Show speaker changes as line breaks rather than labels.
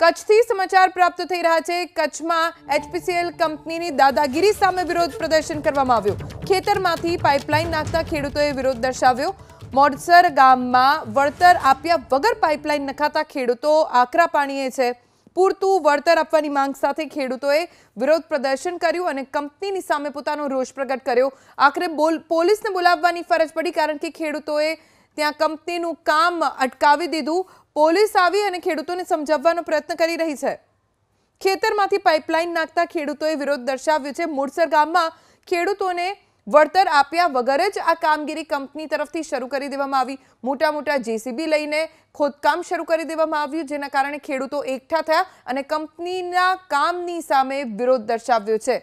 કચ્છથી સમાચાર પ્રાપ્ત થઈ રહ્યા છે કચ્છમાં HPCL કંપનીની દાદાગરી સામે વિરોધ પ્રદર્શન કરવામાં આવ્યું ખેતરમાંથી પાઇપલાઇન નાખતા ખેડૂતોએ વિરોધ દર્શાવ્યો મોડસર ગામમાં વળતર આપ્યા વગર પાઇપલાઇન નખાતા ખેડૂતો આકરા પાણીએ છે પુરતું વળતર આપવાની માંગ સાથે ખેડૂતોએ વિરોધ પ્રદર્શન કર્યું અને કંપનીની સામે પોતાનો રોષ પ્રગટ કર્યો આખરે પોલીસને બોલાવવાની ફરજ પડી કારણ કે ખેડૂતોએ ત્યાં કંપનીનું કામ અટકાવી દીધું પોલીસ આવી અને ખેડૂતોને સમજાવવાનો પ્રયત્ન કરી રહી છે ખેતરમાંથી પાઇપલાઇન નાખતા ખેડૂતોએ વિરોધ દર્શાવ્યો છે મોડસર ગામમાં ખેડૂતોને વડતર આપ્યા વગેરે જ આ કામગીરી કંપની તરફથી શરૂ કરી દેવામાં આવી મોટા મોટા જેસીબી લઈને ખોદકામ શરૂ કરી દેવામાં આવ્યું જેના કારણે ખેડૂતો એકઠા થયા અને કંપનીના કામની સામે વિરોધ દર્શાવ્યો છે